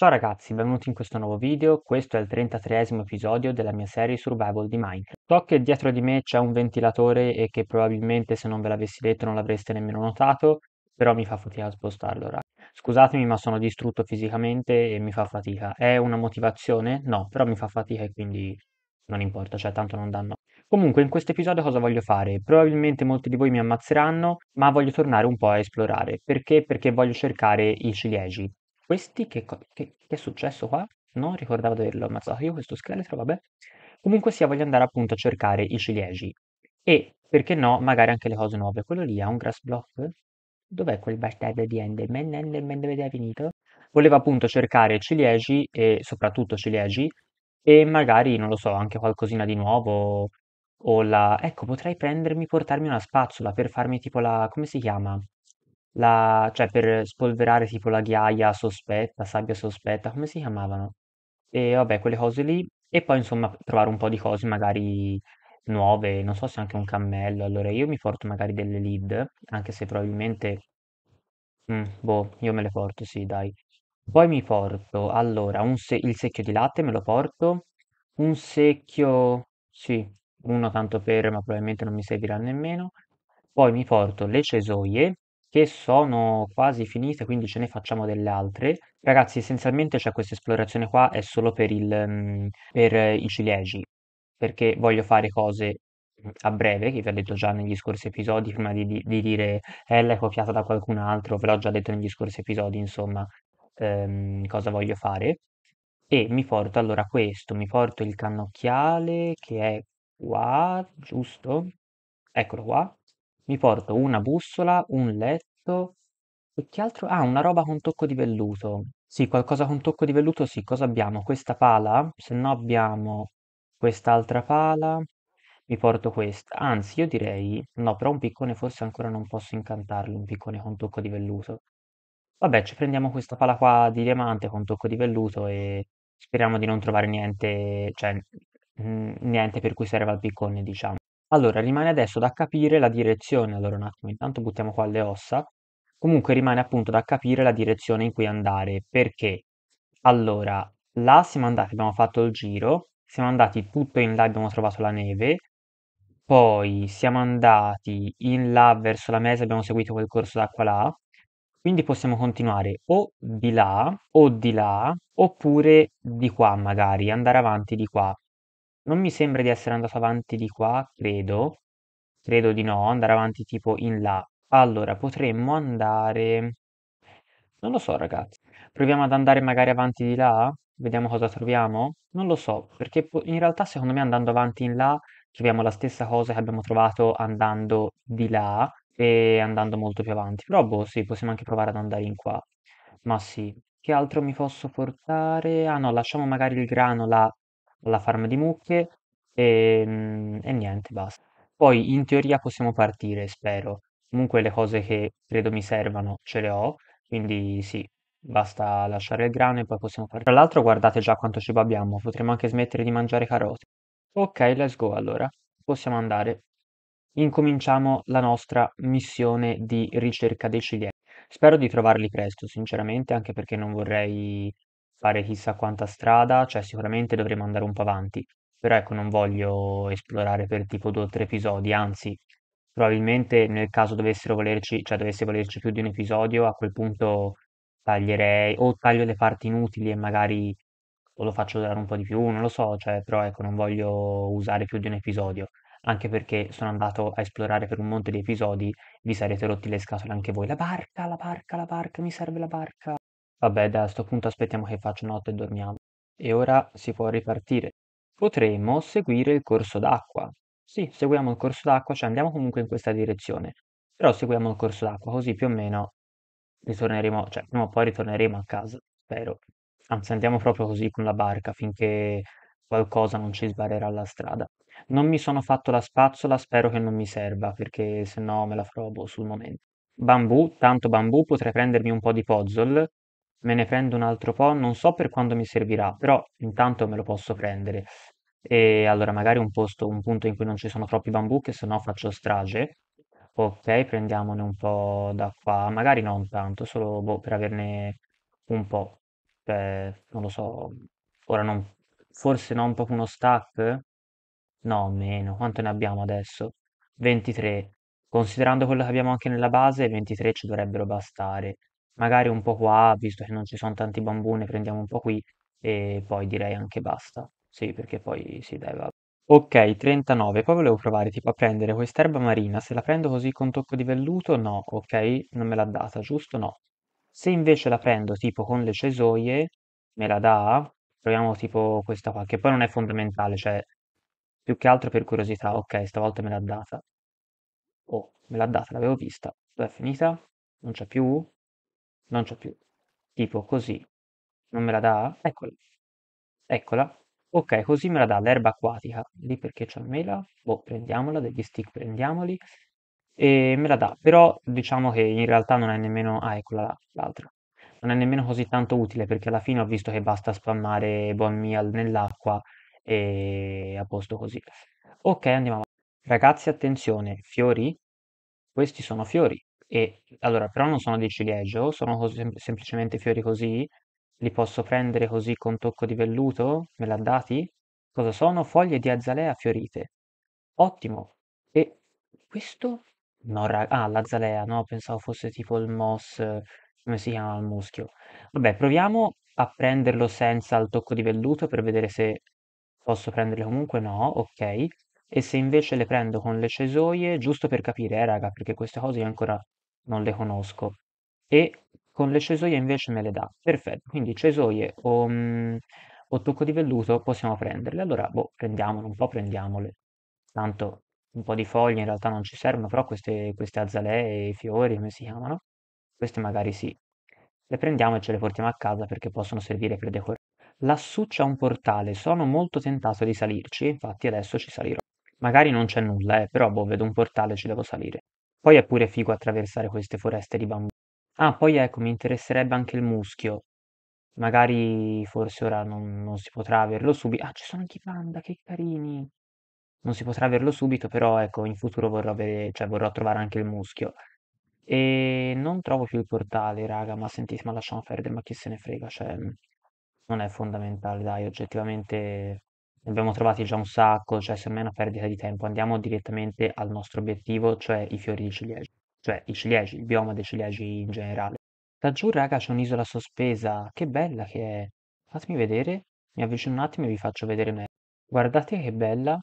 Ciao ragazzi, benvenuti in questo nuovo video, questo è il 33esimo episodio della mia serie Survival di Minecraft. So che dietro di me c'è un ventilatore e che probabilmente se non ve l'avessi detto non l'avreste nemmeno notato, però mi fa fatica a spostarlo, raga. Scusatemi ma sono distrutto fisicamente e mi fa fatica. È una motivazione? No, però mi fa fatica e quindi non importa, cioè tanto non danno. Comunque in questo episodio cosa voglio fare? Probabilmente molti di voi mi ammazzeranno, ma voglio tornare un po' a esplorare. Perché? Perché voglio cercare i ciliegi. Questi, che, che, che è successo qua? Non ricordavo di averlo ammazzato io questo scheletro, vabbè. Comunque sia, voglio andare appunto a cercare i ciliegi. E, perché no, magari anche le cose nuove. Quello lì ha un grass block? Dov'è quel bastardo di Enderman? Enderman dove è finito? Voleva appunto cercare ciliegi, e soprattutto ciliegi, e magari, non lo so, anche qualcosina di nuovo, o la... Ecco, potrei prendermi, portarmi una spazzola per farmi tipo la... come si chiama? la, cioè per spolverare tipo la ghiaia sospetta, sabbia sospetta, come si chiamavano? E vabbè, quelle cose lì. E poi insomma trovare un po' di cose magari nuove, non so se anche un cammello. Allora io mi porto magari delle lead, anche se probabilmente... Mm, boh, io me le porto, sì, dai. Poi mi porto, allora, un se- il secchio di latte me lo porto, un secchio, sì, uno tanto per, ma probabilmente non mi servirà nemmeno. Poi mi porto le cesoie, che sono quasi finite, quindi ce ne facciamo delle altre. Ragazzi, essenzialmente cioè, questa esplorazione qua è solo per, il, mm, per i ciliegi, perché voglio fare cose mm, a breve, che vi ho detto già negli scorsi episodi, prima di, di, di dire eh, l'hai copiata da qualcun altro, ve l'ho già detto negli scorsi episodi, insomma, ehm, cosa voglio fare. E mi porto allora questo, mi porto il cannocchiale che è qua, giusto? Eccolo qua. Mi porto una bussola, un letto e che altro? Ah, una roba con tocco di velluto. Sì, qualcosa con tocco di velluto, sì. Cosa abbiamo? Questa pala? Se no abbiamo quest'altra pala. Mi porto questa. Anzi, io direi... No, però un piccone forse ancora non posso incantarlo, un piccone con tocco di velluto. Vabbè, ci prendiamo questa pala qua di diamante con tocco di velluto e speriamo di non trovare niente, cioè, niente per cui serva al piccone, diciamo. Allora, rimane adesso da capire la direzione allora un attimo, intanto buttiamo qua le ossa. Comunque rimane appunto da capire la direzione in cui andare, perché allora, là siamo andati abbiamo fatto il giro, siamo andati tutto in là abbiamo trovato la neve, poi siamo andati in là verso la mesa abbiamo seguito quel corso d'acqua là, quindi possiamo continuare o di là, o di là, oppure di qua magari, andare avanti di qua. Non mi sembra di essere andato avanti di qua, credo. Credo di no, andare avanti tipo in là. Allora, potremmo andare... Non lo so, ragazzi. Proviamo ad andare magari avanti di là? Vediamo cosa troviamo? Non lo so, perché in realtà secondo me andando avanti in là troviamo la stessa cosa che abbiamo trovato andando di là e andando molto più avanti. Però boh, sì, possiamo anche provare ad andare in qua. Ma sì, che altro mi posso portare? Ah no, lasciamo magari il grano là alla farm di mucche e, ehm, e niente, basta. Poi in teoria possiamo partire, spero. Comunque le cose che credo mi servano ce le ho, quindi sì, basta lasciare il grano e poi possiamo partire. Tra l'altro guardate già quanto cibo abbiamo, potremmo anche smettere di mangiare carote. Ok, let's go allora, possiamo andare. Incominciamo la nostra missione di ricerca dei ciliegi. Spero di trovarli presto, sinceramente, anche perché non vorrei fare chissà quanta strada, cioè sicuramente dovremo andare un po' avanti, però ecco non voglio esplorare per tipo due o tre episodi, anzi probabilmente nel caso dovessero volerci, cioè dovesse volerci più di un episodio, a quel punto taglierei o taglio le parti inutili e magari o lo faccio durare un po' di più, non lo so, cioè però ecco non voglio usare più di un episodio, anche perché sono andato a esplorare per un monte di episodi, vi sarete rotti le scatole anche voi, la barca, la barca, la barca, mi serve la barca. Vabbè, da sto punto aspettiamo che faccia notte e dormiamo. E ora si può ripartire. Potremmo seguire il corso d'acqua. Sì, seguiamo il corso d'acqua, cioè andiamo comunque in questa direzione. Però seguiamo il corso d'acqua, così più o meno ritorneremo, cioè prima o poi ritorneremo a casa, spero. Anzi, andiamo proprio così con la barca finché qualcosa non ci sbarrerà la strada. Non mi sono fatto la spazzola, spero che non mi serva, perché se no me la frobo sul momento. Bambù, tanto bambù, potrei prendermi un po' di puzzle me ne prendo un altro po', non so per quando mi servirà, però intanto me lo posso prendere. E allora magari un posto, un punto in cui non ci sono troppi bambù, che se no faccio strage. Ok, prendiamone un po' da qua, magari non tanto, solo boh, per averne un po'. Cioè, non lo so, ora non, forse no, un uno stack? No, meno, quanto ne abbiamo adesso? 23. Considerando quello che abbiamo anche nella base, 23 ci dovrebbero bastare. Magari un po' qua, visto che non ci sono tanti bambù, ne prendiamo un po' qui e poi direi anche basta. Sì, perché poi sì, deve. Ok, 39. Poi volevo provare tipo a prendere quest'erba marina. Se la prendo così con tocco di velluto, no, ok? Non me l'ha data, giusto? No. Se invece la prendo tipo con le cesoie, me la dà? Proviamo tipo questa qua, che poi non è fondamentale, cioè più che altro per curiosità. Ok, stavolta me l'ha data. Oh, me l'ha data, l'avevo vista. dove è finita? Non c'è più? non c'è più. Tipo così. Non me la dà? Eccola. Eccola. Ok, così me la dà l'erba acquatica. Lì perché c'è mela. Boh, prendiamola, degli stick prendiamoli. E me la dà. Però diciamo che in realtà non è nemmeno... Ah, eccola là, l'altra. Non è nemmeno così tanto utile perché alla fine ho visto che basta spammare Bon Meal nell'acqua e a posto così. Ok, andiamo avanti. Ragazzi, attenzione, fiori. Questi sono fiori. E allora, però non sono di ciliegio, sono cos- sem- semplicemente fiori così? Li posso prendere così con tocco di velluto? Me l'ha dati? Cosa sono? Foglie di azalea fiorite. Ottimo. E questo? No, raga, ah, l'azalea, no, pensavo fosse tipo il moss, come si chiama il muschio. Vabbè, proviamo a prenderlo senza il tocco di velluto per vedere se posso prenderle comunque, no, ok. E se invece le prendo con le cesoie, giusto per capire, eh, raga, perché queste cose io ancora non le conosco. E con le cesoie invece me le dà. Perfetto, quindi cesoie o, mm, o tocco di velluto possiamo prenderle. Allora, boh, prendiamole, un po' prendiamole. Tanto un po' di foglie in realtà non ci servono, però queste, queste azalee, i fiori, come si chiamano? Queste magari sì. Le prendiamo e ce le portiamo a casa perché possono servire per decorare. Lassù c'è un portale, sono molto tentato di salirci, infatti adesso ci salirò. Magari non c'è nulla, eh, però boh, vedo un portale, ci devo salire. Poi è pure figo attraversare queste foreste di bambù. Ah, poi ecco, mi interesserebbe anche il muschio. Magari forse ora non, non si potrà averlo subito. Ah, ci sono anche i panda, che carini! Non si potrà averlo subito, però ecco, in futuro vorrò avere, cioè vorrò trovare anche il muschio. E non trovo più il portale, raga, ma sentite, ma lasciamo perdere, ma chi se ne frega, cioè non è fondamentale, dai, oggettivamente abbiamo trovati già un sacco, cioè semmai una perdita di tempo. Andiamo direttamente al nostro obiettivo, cioè i fiori di ciliegi, cioè i ciliegi, il bioma dei ciliegi in generale. Laggiù, raga, c'è un'isola sospesa, che bella che è. Fatemi vedere, mi avvicino un attimo e vi faccio vedere meglio. Guardate che bella,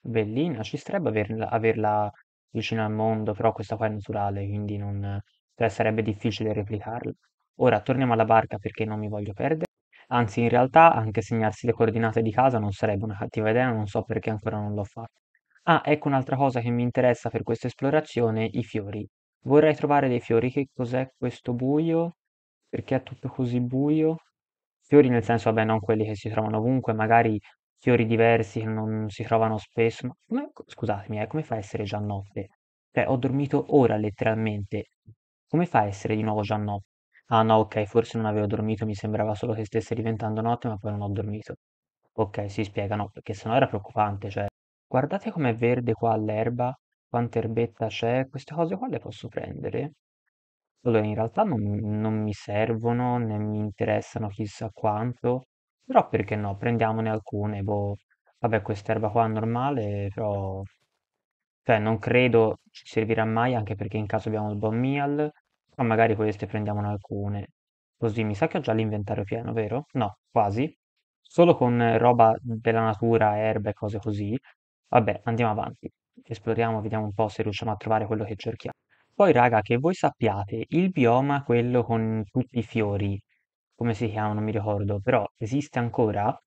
bellina, ci starebbe averla, averla vicino al mondo, però questa qua è naturale, quindi non, cioè sarebbe difficile replicarla. Ora torniamo alla barca perché non mi voglio perdere. Anzi, in realtà anche segnarsi le coordinate di casa non sarebbe una cattiva idea, non so perché ancora non l'ho fatto. Ah, ecco un'altra cosa che mi interessa per questa esplorazione, i fiori. Vorrei trovare dei fiori. Che cos'è questo buio? Perché è tutto così buio? Fiori nel senso, vabbè, non quelli che si trovano ovunque, magari fiori diversi che non si trovano spesso. Ma scusatemi, eh, come fa a essere già notte? Cioè, ho dormito ora letteralmente. Come fa a essere di nuovo già notte? Ah no, ok, forse non avevo dormito, mi sembrava solo che stesse diventando notte, ma poi non ho dormito. Ok, si spiega, no, perché sennò era preoccupante, cioè. Guardate com'è verde qua l'erba, quanta erbetta c'è, queste cose qua le posso prendere? Allora, in realtà non, non mi servono, né mi interessano chissà quanto, però perché no, prendiamone alcune, boh. Vabbè, quest'erba qua è normale, però... Cioè, non credo ci servirà mai, anche perché in caso abbiamo il buon meal, ma ah, magari queste prendiamone alcune. Così mi sa che ho già l'inventario pieno, vero? No, quasi. Solo con roba della natura, erbe, e cose così. Vabbè, andiamo avanti. Esploriamo, vediamo un po' se riusciamo a trovare quello che cerchiamo. Poi, raga, che voi sappiate, il bioma, quello con tutti i fiori, come si chiama, non mi ricordo, però esiste ancora?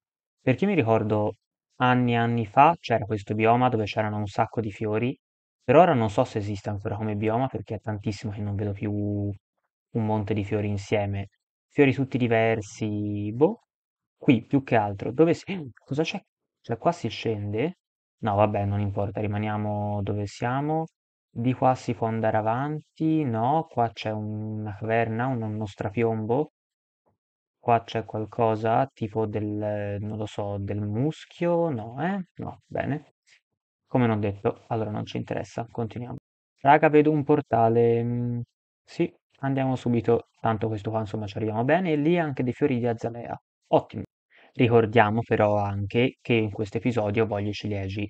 Perché mi ricordo anni e anni fa c'era questo bioma dove c'erano un sacco di fiori per ora non so se esiste ancora come bioma perché è tantissimo che non vedo più un monte di fiori insieme. Fiori tutti diversi, boh. Qui più che altro, dove si... Eh. Cosa c'è? Cioè qua si scende? No, vabbè, non importa, rimaniamo dove siamo. Di qua si può andare avanti, no, qua c'è una caverna, un- uno strapiombo. Qua c'è qualcosa tipo del, non lo so, del muschio, no, eh? No, bene. Come non detto, allora non ci interessa, continuiamo. Raga, vedo un portale. Mm, sì, andiamo subito, tanto questo qua insomma ci arriviamo bene, e lì anche dei fiori di azalea. Ottimo. Ricordiamo però anche che in questo episodio voglio i ciliegi.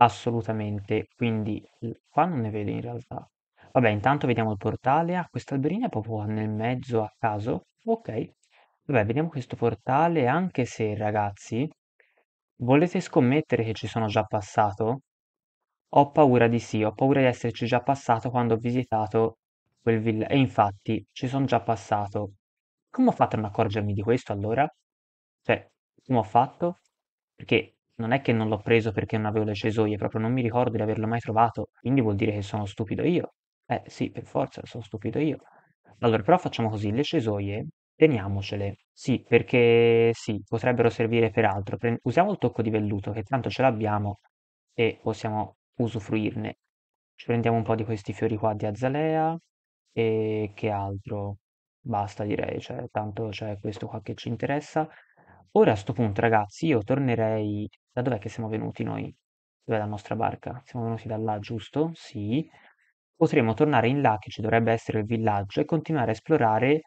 Assolutamente, quindi qua non ne vedo in realtà. Vabbè, intanto vediamo il portale. Ah, quest'alberina è proprio nel mezzo a caso. Ok. Vabbè, vediamo questo portale, anche se, ragazzi, volete scommettere che ci sono già passato? Ho paura di sì, ho paura di esserci già passato quando ho visitato quel villaggio. e infatti ci sono già passato. Come ho fatto a non accorgermi di questo allora? Cioè, come ho fatto? Perché non è che non l'ho preso perché non avevo le cesoie, proprio non mi ricordo di averlo mai trovato, quindi vuol dire che sono stupido io. Eh sì, per forza, sono stupido io. Allora, però facciamo così, le cesoie teniamocele. Sì, perché sì, potrebbero servire per altro. Pre- usiamo il tocco di velluto che tanto ce l'abbiamo e possiamo usufruirne. Ci prendiamo un po' di questi fiori qua di azalea e che altro? Basta direi, cioè, tanto c'è questo qua che ci interessa. Ora a sto punto, ragazzi, io tornerei... Da dov'è che siamo venuti noi? Dov'è la nostra barca? Siamo venuti da là, giusto? Sì. Potremmo tornare in là, che ci dovrebbe essere il villaggio, e continuare a esplorare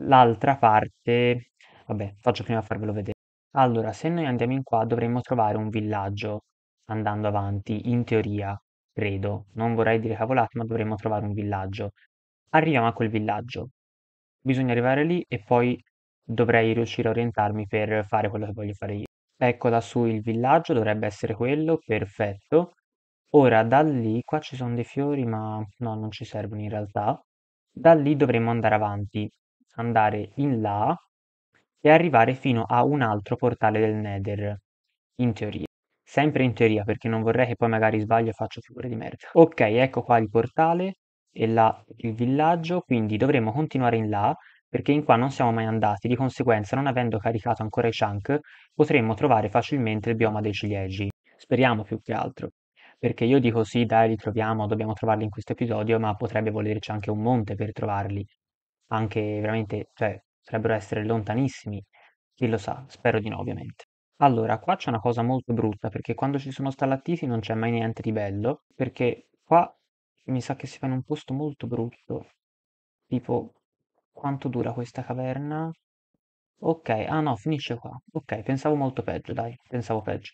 l'altra parte... Vabbè, faccio prima a farvelo vedere. Allora, se noi andiamo in qua, dovremmo trovare un villaggio andando avanti, in teoria, credo, non vorrei dire cavolate, ma dovremmo trovare un villaggio. Arriviamo a quel villaggio. Bisogna arrivare lì e poi dovrei riuscire a orientarmi per fare quello che voglio fare io. Ecco lassù il villaggio, dovrebbe essere quello, perfetto. Ora da lì, qua ci sono dei fiori, ma no, non ci servono in realtà. Da lì dovremmo andare avanti, andare in là e arrivare fino a un altro portale del Nether, in teoria. Sempre in teoria, perché non vorrei che poi magari sbaglio e faccio figure di merda. Ok, ecco qua il portale e là il villaggio, quindi dovremmo continuare in là, perché in qua non siamo mai andati, di conseguenza non avendo caricato ancora i chunk potremmo trovare facilmente il bioma dei ciliegi. Speriamo più che altro, perché io dico sì, dai, li troviamo, dobbiamo trovarli in questo episodio, ma potrebbe volerci anche un monte per trovarli, anche veramente, cioè, potrebbero essere lontanissimi, chi lo sa, spero di no ovviamente. Allora, qua c'è una cosa molto brutta perché quando ci sono stallatiti non c'è mai niente di bello, perché qua mi sa che si fa in un posto molto brutto. Tipo, quanto dura questa caverna? Ok, ah no, finisce qua. Ok, pensavo molto peggio, dai, pensavo peggio.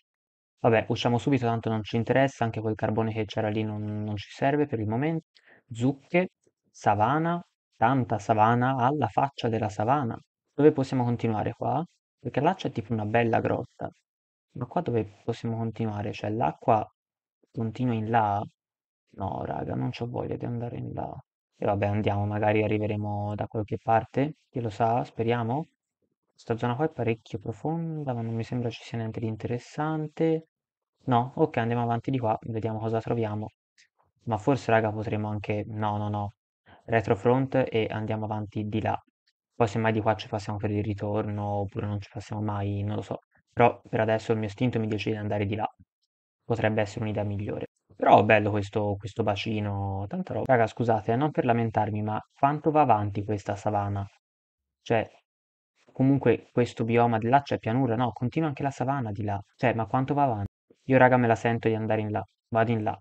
Vabbè, usciamo subito, tanto non ci interessa, anche quel carbone che c'era lì non, non ci serve per il momento. Zucche, savana, tanta savana, alla faccia della savana. Dove possiamo continuare qua? Perché là c'è tipo una bella grotta. Ma qua dove possiamo continuare? Cioè l'acqua continua in là? No, raga, non c'ho voglia di andare in là. E vabbè, andiamo, magari arriveremo da qualche parte, chi lo sa, speriamo. Questa zona qua è parecchio profonda, ma non mi sembra ci sia niente di interessante. No, ok, andiamo avanti di qua, vediamo cosa troviamo. Ma forse, raga, potremo anche... No, no, no. Retrofront e andiamo avanti di là. Poi se mai di qua ci passiamo per il ritorno oppure non ci passiamo mai, non lo so. Però per adesso il mio istinto mi dice di andare di là. Potrebbe essere un'idea migliore. Però bello questo, questo bacino, tanta roba. Raga, scusate, eh, non per lamentarmi, ma quanto va avanti questa savana? Cioè, comunque questo bioma di là c'è pianura, no, continua anche la savana di là. Cioè, ma quanto va avanti? Io raga me la sento di andare in là, vado in là.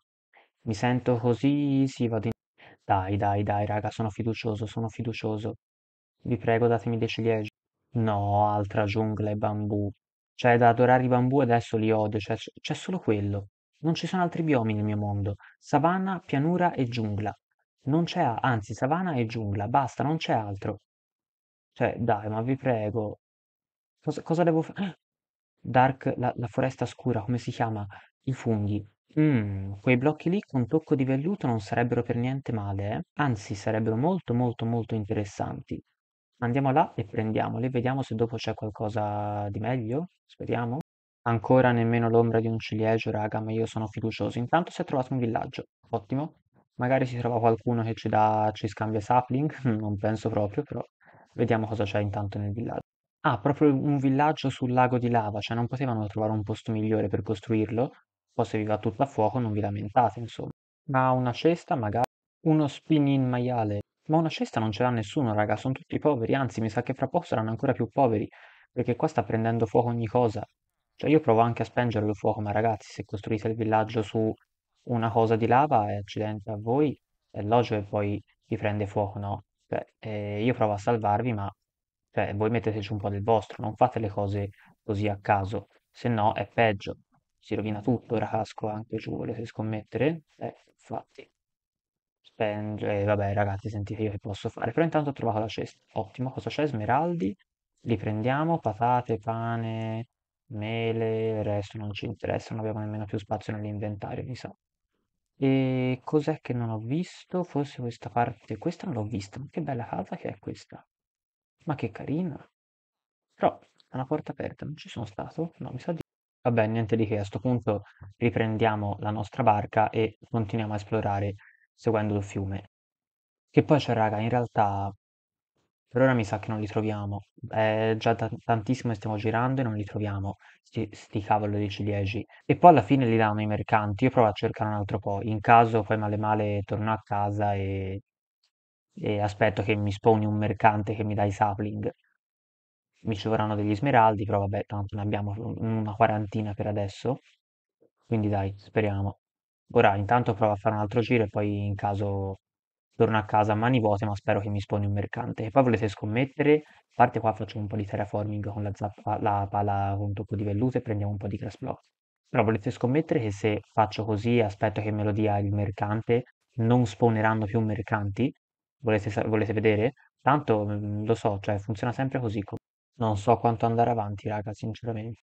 Mi sento così, sì, vado in là. Dai, dai, dai, raga, sono fiducioso, sono fiducioso. Vi prego, datemi dei ciliegi. No, altra giungla e bambù. Cioè, da adorare i bambù adesso li odio, cioè, c'è solo quello. Non ci sono altri biomi nel mio mondo. Savana, pianura e giungla. Non c'è, anzi, savana e giungla, basta, non c'è altro. Cioè, dai, ma vi prego. Cosa, cosa devo fare? Ah! Dark, la, la foresta scura, come si chiama? I funghi. Mmm, quei blocchi lì con tocco di velluto non sarebbero per niente male, eh? Anzi, sarebbero molto molto molto interessanti. Andiamo là e prendiamole, vediamo se dopo c'è qualcosa di meglio, speriamo. Ancora nemmeno l'ombra di un ciliegio, raga, ma io sono fiducioso. Intanto si è trovato un villaggio, ottimo. Magari si trova qualcuno che ci, dà, ci scambia sapling, non penso proprio, però vediamo cosa c'è intanto nel villaggio. Ah, proprio un villaggio sul lago di lava, cioè non potevano trovare un posto migliore per costruirlo. Poi se vi va tutto a fuoco non vi lamentate, insomma. Ma una cesta, magari. Uno spin in maiale. Ma una cesta non ce l'ha nessuno, raga, sono tutti poveri, anzi mi sa che fra poco saranno ancora più poveri, perché qua sta prendendo fuoco ogni cosa. Cioè io provo anche a spengere il fuoco, ma ragazzi, se costruite il villaggio su una cosa di lava, è accidente a voi, è logico che poi vi prende fuoco, no? Cioè, eh, io provo a salvarvi, ma cioè, voi metteteci un po' del vostro, non fate le cose così a caso, se no è peggio. Si rovina tutto, Ora casco anche giù, volete scommettere? Eh, infatti spenge, eh, vabbè ragazzi sentite io che posso fare, però intanto ho trovato la cesta, ottimo, cosa c'è? Smeraldi, li prendiamo, patate, pane, mele, il resto non ci interessa, non abbiamo nemmeno più spazio nell'inventario, mi sa. E cos'è che non ho visto? Forse questa parte, questa non l'ho vista, ma che bella casa che è questa. Ma che carina. Però è una porta aperta, non ci sono stato? No, mi sa di... Vabbè, niente di che, a questo punto riprendiamo la nostra barca e continuiamo a esplorare seguendo il fiume. Che poi c'è, raga, in realtà per ora mi sa che non li troviamo. È già ta- tantissimo che stiamo girando e non li troviamo, sti, sti cavolo di ciliegi. E poi alla fine li danno i mercanti, io provo a cercare un altro po'. In caso poi male male torno a casa e, e aspetto che mi sponi un mercante che mi dà i sapling. Mi ci vorranno degli smeraldi, però vabbè, tanto ne abbiamo una quarantina per adesso. Quindi dai, speriamo. Ora intanto provo a fare un altro giro e poi in caso torno a casa a mani vuote, ma spero che mi sponi un mercante. E poi volete scommettere? A parte qua faccio un po' di terraforming con la, zappa, la pala con un tocco di velluto e prendiamo un po' di grass block. Però volete scommettere che se faccio così, aspetto che me lo dia il mercante, non spawneranno più mercanti? Volete, volete vedere? Tanto mm, lo so, cioè funziona sempre così. Non so quanto andare avanti, raga, sinceramente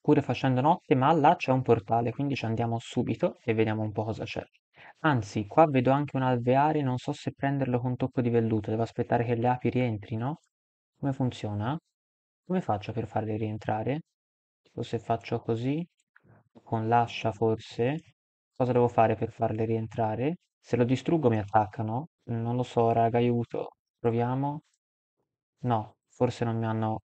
pure facendo notte, ma là c'è un portale, quindi ci andiamo subito e vediamo un po' cosa c'è. Anzi, qua vedo anche un alveare, non so se prenderlo con tocco di velluto, devo aspettare che le api rientrino. Come funziona? Come faccio per farle rientrare? Tipo se faccio così, con l'ascia forse, cosa devo fare per farle rientrare? Se lo distruggo mi attaccano? Non lo so, raga, aiuto. Proviamo. No, forse non mi hanno...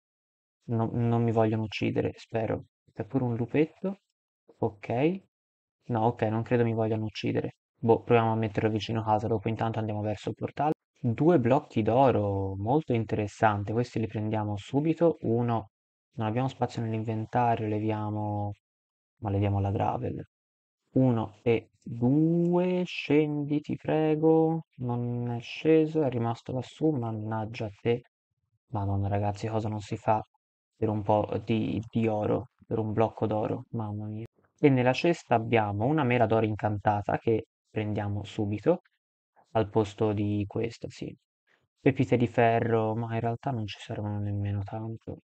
non, non mi vogliono uccidere, spero. C'è pure un lupetto. Ok. No, ok, non credo mi vogliano uccidere. Boh, proviamo a metterlo vicino a casa, dopo intanto andiamo verso il portale. Due blocchi d'oro, molto interessante. Questi li prendiamo subito. Uno, non abbiamo spazio nell'inventario, leviamo... Ma leviamo la gravel. Uno e due, scendi ti prego. Non è sceso, è rimasto lassù, mannaggia te. Madonna ragazzi, cosa non si fa per un po' di, di oro per un blocco d'oro, mamma mia. E nella cesta abbiamo una mela d'oro incantata che prendiamo subito al posto di questa, sì. Pepite di ferro, ma in realtà non ci servono nemmeno tanto.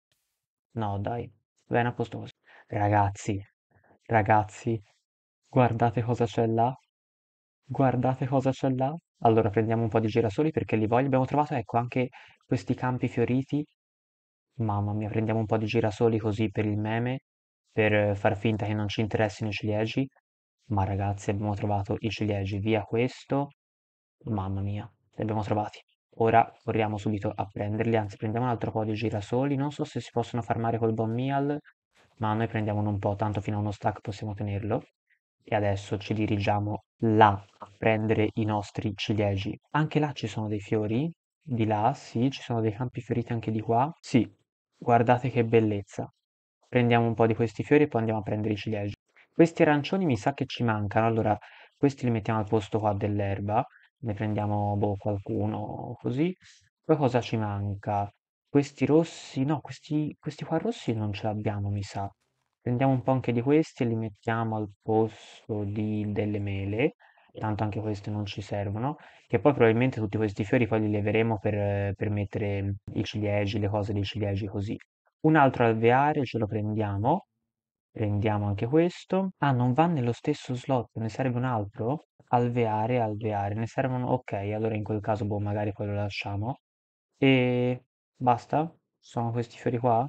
No, dai, bene a posto così. Ragazzi, ragazzi, guardate cosa c'è là. Guardate cosa c'è là. Allora prendiamo un po' di girasoli perché li voglio. Abbiamo trovato, ecco, anche questi campi fioriti. Mamma mia, prendiamo un po' di girasoli così per il meme per far finta che non ci interessino i ciliegi, ma ragazzi abbiamo trovato i ciliegi, via questo, mamma mia, li abbiamo trovati. Ora corriamo subito a prenderli, anzi prendiamo un altro po' di girasoli, non so se si possono farmare col bon meal, ma noi prendiamone un po', tanto fino a uno stack possiamo tenerlo. E adesso ci dirigiamo là a prendere i nostri ciliegi. Anche là ci sono dei fiori, di là sì, ci sono dei campi fioriti anche di qua. Sì, guardate che bellezza. Prendiamo un po' di questi fiori e poi andiamo a prendere i ciliegi. Questi arancioni mi sa che ci mancano, allora questi li mettiamo al posto qua dell'erba, ne prendiamo boh, qualcuno così. Poi cosa ci manca? Questi rossi, no, questi, questi qua rossi non ce l'abbiamo, mi sa. Prendiamo un po' anche di questi e li mettiamo al posto di, delle mele, tanto anche queste non ci servono, che poi probabilmente tutti questi fiori poi li leveremo per, per mettere i ciliegi, le cose dei ciliegi così. Un altro alveare ce lo prendiamo. Prendiamo anche questo. Ah, non va nello stesso slot, ne serve un altro? Alveare, alveare, ne servono... Ok, allora in quel caso, boh, magari poi lo lasciamo. E basta? Sono questi fiori qua?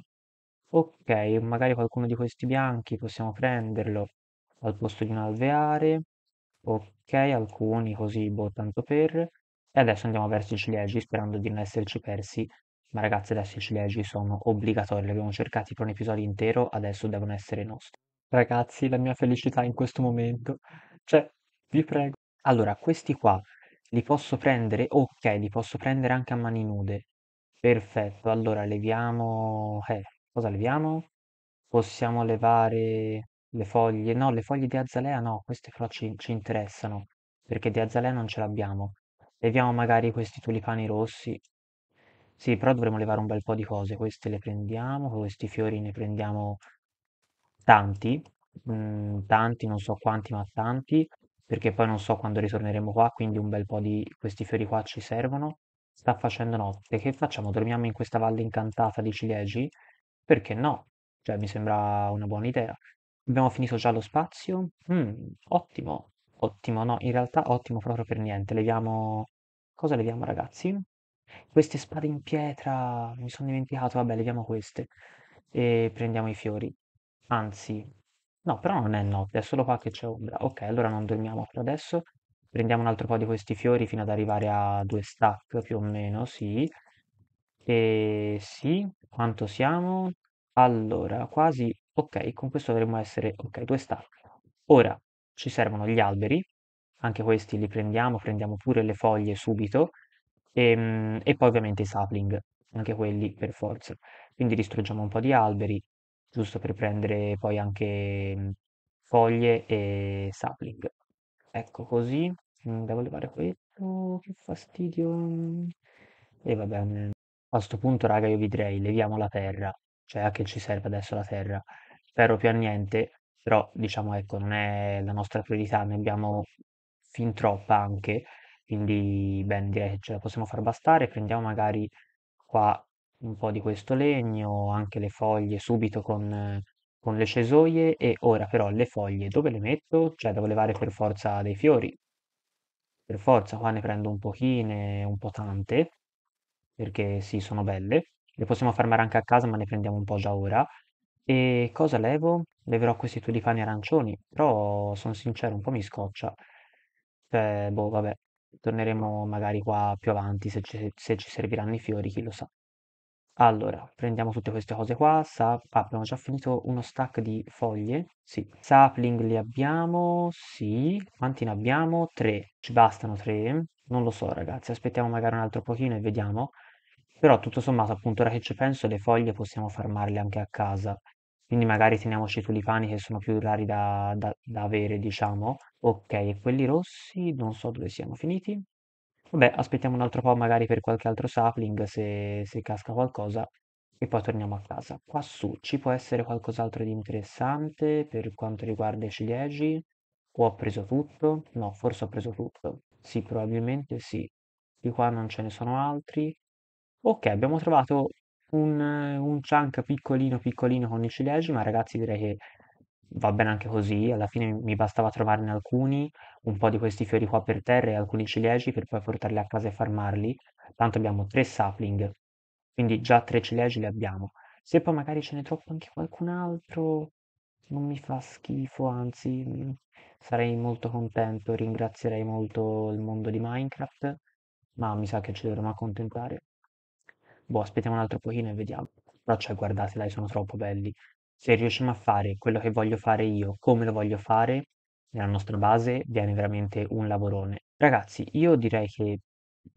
Ok, magari qualcuno di questi bianchi possiamo prenderlo al posto di un alveare. Ok, alcuni così, boh, tanto per. E adesso andiamo verso i ciliegi, sperando di non esserci persi ma ragazzi, adesso i ciliegi sono obbligatori, li abbiamo cercati per un episodio intero, adesso devono essere nostri. Ragazzi, la mia felicità in questo momento. Cioè, vi prego. Allora, questi qua li posso prendere? Ok, li posso prendere anche a mani nude. Perfetto, allora leviamo... Eh, cosa leviamo? Possiamo levare le foglie... No, le foglie di azalea no, queste però ci, ci interessano, perché di azalea non ce l'abbiamo. Leviamo magari questi tulipani rossi, sì, però dovremmo levare un bel po' di cose. Queste le prendiamo, questi fiori ne prendiamo tanti, mm, tanti, non so quanti, ma tanti, perché poi non so quando ritorneremo qua, quindi un bel po' di questi fiori qua ci servono. Sta facendo notte, che facciamo? Dormiamo in questa valle incantata di ciliegi? Perché no? Cioè, mi sembra una buona idea. Abbiamo finito già lo spazio? Mm, ottimo, ottimo, no, in realtà ottimo proprio per niente. Leviamo... Cosa leviamo, ragazzi? Queste spade in pietra, mi sono dimenticato, vabbè, leviamo queste e prendiamo i fiori. Anzi, no, però non è notte, è solo qua che c'è ombra. Ok, allora non dormiamo per adesso. Prendiamo un altro po' di questi fiori fino ad arrivare a due stack più o meno, sì. E sì, quanto siamo? Allora, quasi, ok, con questo dovremmo essere, ok, due stack. Ora ci servono gli alberi, anche questi li prendiamo, prendiamo pure le foglie subito Ehm, e poi ovviamente i sapling, anche quelli per forza. Quindi distruggiamo un po' di alberi, giusto per prendere poi anche mhmm, foglie e sapling. Ecco così. Mhmm, devo levare questo, che fastidio. Mhmm. E va bene. A questo punto, raga, io vi direi, leviamo la terra. Cioè, a che ci serve adesso la terra? Spero più a niente, però diciamo, ecco, non è la nostra priorità, ne abbiamo fin troppa anche, quindi, bene, direi che ce la possiamo far bastare. Prendiamo magari qua un po' di questo legno, anche le foglie subito con, con le cesoie. E ora però le foglie dove le metto? Cioè devo levare per forza dei fiori. Per forza, qua ne prendo un pochine, un po' tante, perché sì, sono belle. Le possiamo fermare anche a casa, ma ne prendiamo un po' già ora. E cosa levo? Leverò questi tulipani arancioni, però sono sincero, un po' mi scoccia. Cioè, boh, vabbè, Torneremo magari qua più avanti se ci, se ci serviranno i fiori, chi lo sa. Allora, prendiamo tutte queste cose qua. Sap ah, abbiamo già finito uno stack di foglie. Sì. Sapling li abbiamo. Sì. Quanti ne abbiamo? Tre. Ci bastano tre? Non lo so, ragazzi. Aspettiamo magari un altro pochino e vediamo. Però tutto sommato, appunto, ora che ci penso, le foglie possiamo farmarle anche a casa quindi magari teniamoci i tulipani che sono più rari da, da- da avere, diciamo. Ok, e quelli rossi non so dove siano finiti. Vabbè, aspettiamo un altro po' magari per qualche altro sapling se, se casca qualcosa e poi torniamo a casa. Quassù ci può essere qualcos'altro di interessante per quanto riguarda i ciliegi? O ho preso tutto? No, forse ho preso tutto. Sì, probabilmente sì. Di qua non ce ne sono altri. Ok, abbiamo trovato un, un chunk piccolino piccolino con i ciliegi, ma ragazzi direi che va bene anche così, alla fine mi bastava trovarne alcuni, un po' di questi fiori qua per terra e alcuni ciliegi per poi portarli a casa e farmarli, tanto abbiamo tre sapling, quindi già tre ciliegi li abbiamo. Se poi magari ce ne troppo anche qualcun altro, non mi fa schifo, anzi mm, sarei molto contento, ringrazierei molto il mondo di Minecraft, ma mi sa che ci dovremmo accontentare. Boh, aspettiamo un altro pochino e vediamo. Però cioè, guardate, dai, sono troppo belli. Se riusciamo a fare quello che voglio fare io, come lo voglio fare, nella nostra base viene veramente un lavorone. Ragazzi, io direi che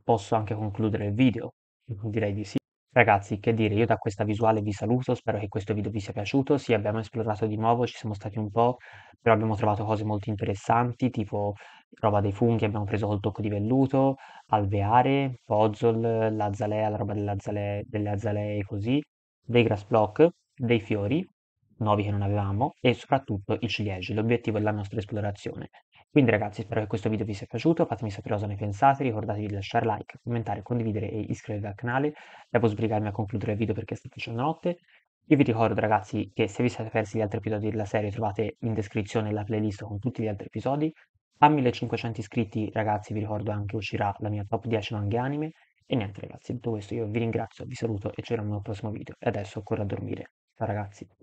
posso anche concludere il video. Direi di sì. Ragazzi, che dire, io da questa visuale vi saluto, spero che questo video vi sia piaciuto. Sì, abbiamo esplorato di nuovo, ci siamo stati un po', però abbiamo trovato cose molto interessanti, tipo roba dei funghi, abbiamo preso col tocco di velluto, alveare, pozol, l'azalea, la roba dell'azalea, delle azalee così, dei grass block, dei fiori, nuovi che non avevamo, e soprattutto i ciliegi. L'obiettivo della nostra esplorazione. Quindi ragazzi spero che questo video vi sia piaciuto, fatemi sapere cosa ne pensate, ricordatevi di lasciare like, commentare, condividere e iscrivervi al canale. Devo sbrigarmi a concludere il video perché sta facendo notte. Io vi ricordo ragazzi che se vi siete persi gli altri episodi della serie trovate in descrizione la playlist con tutti gli altri episodi. A 1500 iscritti ragazzi vi ricordo anche uscirà la mia top 10 manga anime. E niente ragazzi, detto questo io vi ringrazio, vi saluto e ci vediamo nel prossimo video. E adesso corro a dormire. Ciao ragazzi.